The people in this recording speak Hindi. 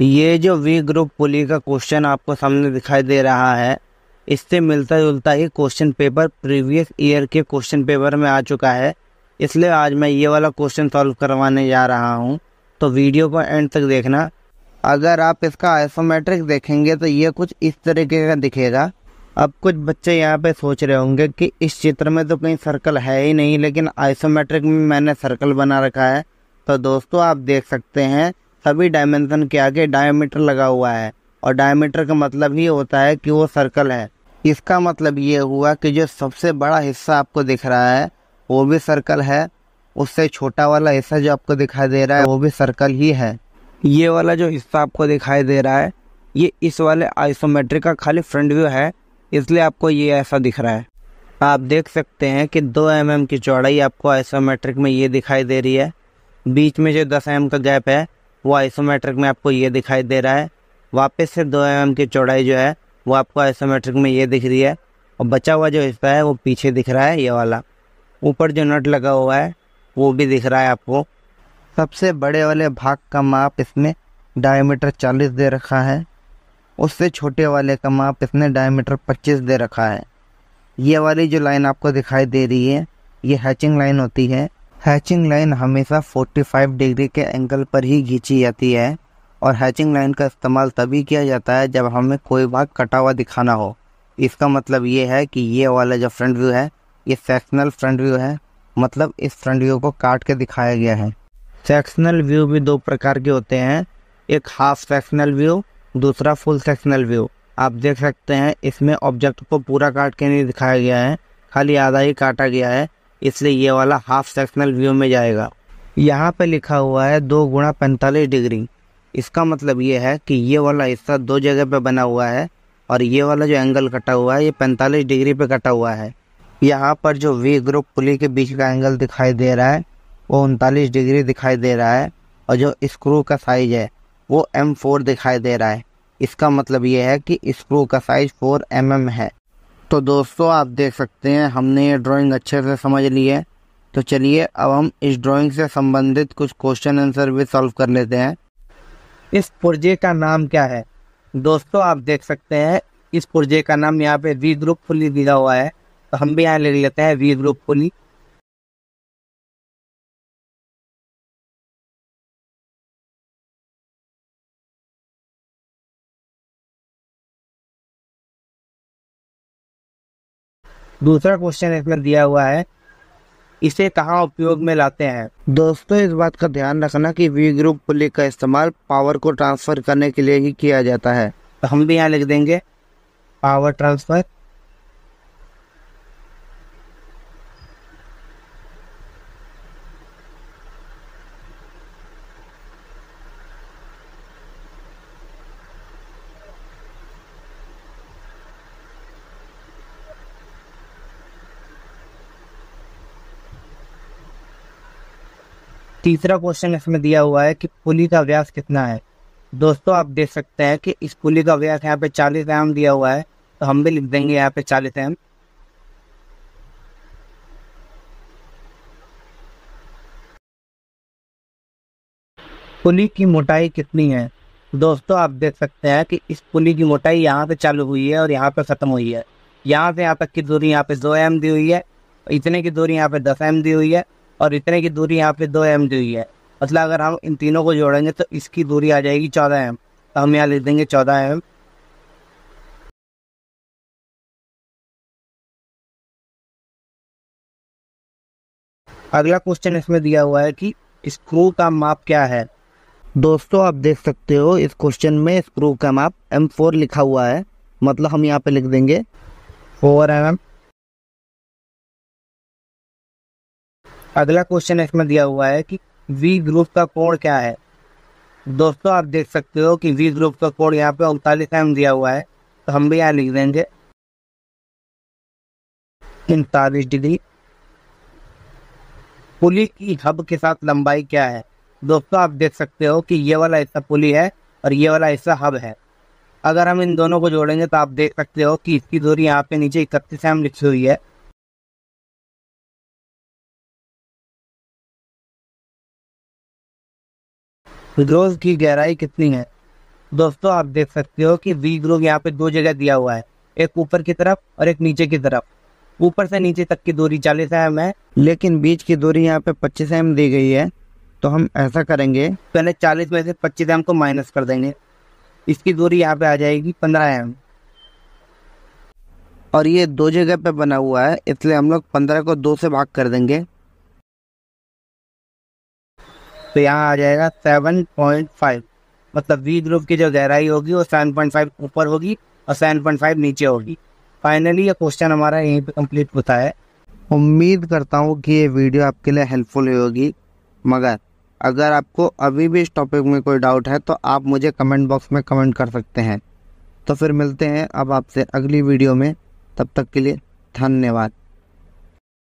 ये जो वी ग्रुप पुली का क्वेश्चन आपको सामने दिखाई दे रहा है इससे मिलता जुलता ही क्वेश्चन पेपर प्रीवियस ईयर के क्वेश्चन पेपर में आ चुका है इसलिए आज मैं ये वाला क्वेश्चन सॉल्व करवाने जा रहा हूँ तो वीडियो को एंड तक देखना अगर आप इसका आइसोमेट्रिक देखेंगे तो ये कुछ इस तरीके का दिखेगा अब कुछ बच्चे यहाँ पे सोच रहे होंगे कि इस चित्र में तो कहीं सर्कल है ही नहीं लेकिन आइसोमेट्रिक में मैंने सर्कल बना रखा है तो दोस्तों आप देख सकते हैं सभी डायमेंशन के आगे डायमीटर लगा हुआ है और डायमीटर का मतलब ही होता है कि वो सर्कल है इसका मतलब ये हुआ कि जो सबसे बड़ा हिस्सा आपको दिख रहा है वो भी सर्कल है उससे छोटा वाला हिस्सा जो आपको दिखाई दे रहा है वो भी सर्कल ही है ये वाला जो हिस्सा आपको दिखाई दे रहा है ये इस वाले आइसोमेट्रिक का खाली फ्रंट व्यू है इसलिए आपको ये ऐसा दिख रहा है आप देख सकते हैं कि दो एम mm की चौड़ाई आपको आइसोमेट्रिक में ये दिखाई दे रही है बीच में जो दस एम mm का गैप है वो आइसोमेट्रिक में आपको ये दिखाई दे रहा है वापस से दो एम की चौड़ाई जो है वो आपको आइसोमेट्रिक में ये दिख रही है और बचा हुआ जो हिस्सा है वो पीछे दिख रहा है ये वाला ऊपर जो नट लगा हुआ है वो भी दिख रहा है आपको सबसे बड़े वाले भाग का माप इसमें डायमीटर 40 दे रखा है उससे छोटे वाले का माप इसने डायमीटर 25 दे रखा है ये वाली जो लाइन आपको दिखाई दे रही है ये हैचिंग लाइन होती है हैचिंग लाइन हमेशा 45 डिग्री के एंगल पर ही खींची जाती है और हैचिंग लाइन का इस्तेमाल तभी किया जाता है जब हमें कोई भाग कटा हुआ दिखाना हो इसका मतलब ये है कि ये वाला जो फ्रंट व्यू है ये सेक्शनल फ्रंट व्यू है मतलब इस फ्रंट व्यू को काट के दिखाया गया है सेक्शनल व्यू भी दो प्रकार के होते हैं एक हाफ सेक्शनल व्यू दूसरा फुल सेक्शनल व्यू आप देख सकते हैं इसमें ऑब्जेक्ट को पूरा काट के नहीं दिखाया गया है खाली आधा ही काटा गया है इसलिए ये वाला हाफ सेक्शनल व्यू में जाएगा यहाँ पे लिखा हुआ है दो गुणा पैंतालीस डिग्री इसका मतलब ये है कि ये वाला हिस्सा दो जगह पे बना हुआ है और ये वाला जो एंगल कटा हुआ है ये पैंतालीस डिग्री पे कटा हुआ है यहाँ पर जो वी ग्रुप पुली के बीच का एंगल दिखाई दे रहा है वो उनतालीस डिग्री दिखाई दे रहा है और जो स्क्रू का साइज है वो एम फोर दिखाई दे रहा है इसका मतलब ये है कि स्क्रू का साइज फोर एम mm है तो दोस्तों आप देख सकते हैं हमने ये ड्राइंग अच्छे से समझ ली है तो चलिए अब हम इस ड्राइंग से संबंधित कुछ क्वेश्चन आंसर भी सॉल्व कर लेते हैं इस पुर्जे का नाम क्या है दोस्तों आप देख सकते हैं इस पुर्जे का नाम यहाँ पे वी ग्रुप फुली दिया हुआ है तो हम भी यहाँ ले लेते हैं वी ग्रुप फुली दूसरा क्वेश्चन इसमें दिया हुआ है इसे कहाँ उपयोग में लाते हैं दोस्तों इस बात का ध्यान रखना कि वी ग्रुप पुलिस का इस्तेमाल पावर को ट्रांसफर करने के लिए ही किया जाता है तो हम भी यहाँ लिख देंगे पावर ट्रांसफर तीसरा क्वेश्चन इसमें दिया हुआ है कि पुली का व्यास कितना है दोस्तों आप देख सकते हैं कि इस पुली का व्यास यहाँ पे चालीस एम दिया हुआ है तो हम भी लिख देंगे यहाँ पे चालीस एम पुली की मोटाई कितनी है दोस्तों आप देख सकते हैं कि इस पुली की मोटाई यहाँ पे चालू हुई है और यहाँ पे ख़त्म हुई है यहाँ से यहाँ तक की दूरी यहाँ पे दो एम दी हुई है इतने की दूरी यहाँ पे दस एम दी हुई है और इतने की दूरी यहाँ पे दो एम दी है मतलब अगर हम इन तीनों को जोड़ेंगे तो इसकी दूरी आ जाएगी चौदह एम तो हम यहाँ लिख देंगे चौदह एम अगला क्वेश्चन इसमें दिया हुआ है कि स्क्रू का माप क्या है दोस्तों आप देख सकते हो इस क्वेश्चन में स्क्रू का माप M4 लिखा हुआ है मतलब हम यहाँ पे लिख देंगे 4 एम अगला क्वेश्चन इसमें दिया हुआ है कि वी ग्रुप का कोड क्या है दोस्तों आप देख सकते हो कि वी ग्रुप का कोड यहाँ पे उनतालीस एम दिया हुआ है तो हम भी यहाँ लिख देंगे उनतालीस डिग्री पुली की हब के साथ लंबाई क्या है दोस्तों आप देख सकते हो कि ये वाला हिस्सा पुली है और ये वाला हिस्सा हब है अगर हम इन दोनों को जोड़ेंगे तो आप देख सकते हो कि इसकी दूरी यहाँ पे नीचे इकतीस एम लिखी हुई है ग्रोथ की गहराई कितनी है दोस्तों आप देख सकते हो कि वी ग्रोथ यहाँ पे दो जगह दिया हुआ है एक ऊपर की तरफ और एक नीचे की तरफ ऊपर से नीचे तक की दूरी चालीस एम है लेकिन बीच की दूरी यहाँ पे पच्चीस एम दी गई है तो हम ऐसा करेंगे पहले चालीस में से पच्चीस एम को माइनस कर देंगे इसकी दूरी यहाँ पे आ जाएगी पंद्रह एम और ये दो जगह पे बना हुआ है इसलिए हम लोग पंद्रह को दो से भाग कर देंगे तो यहाँ आ जाएगा सेवन पॉइंट फाइव मतलब वी ग्रुप की जो गहराई होगी वो सेवन पॉइंट फाइव ऊपर होगी और सेवन पॉइंट फाइव नीचे होगी फाइनली ये क्वेश्चन हमारा यहीं पे कंप्लीट होता है उम्मीद करता हूँ कि ये वीडियो आपके लिए हेल्पफुल होगी मगर अगर आपको अभी भी इस टॉपिक में कोई डाउट है तो आप मुझे कमेंट बॉक्स में कमेंट कर सकते हैं तो फिर मिलते हैं अब आपसे अगली वीडियो में तब तक के लिए धन्यवाद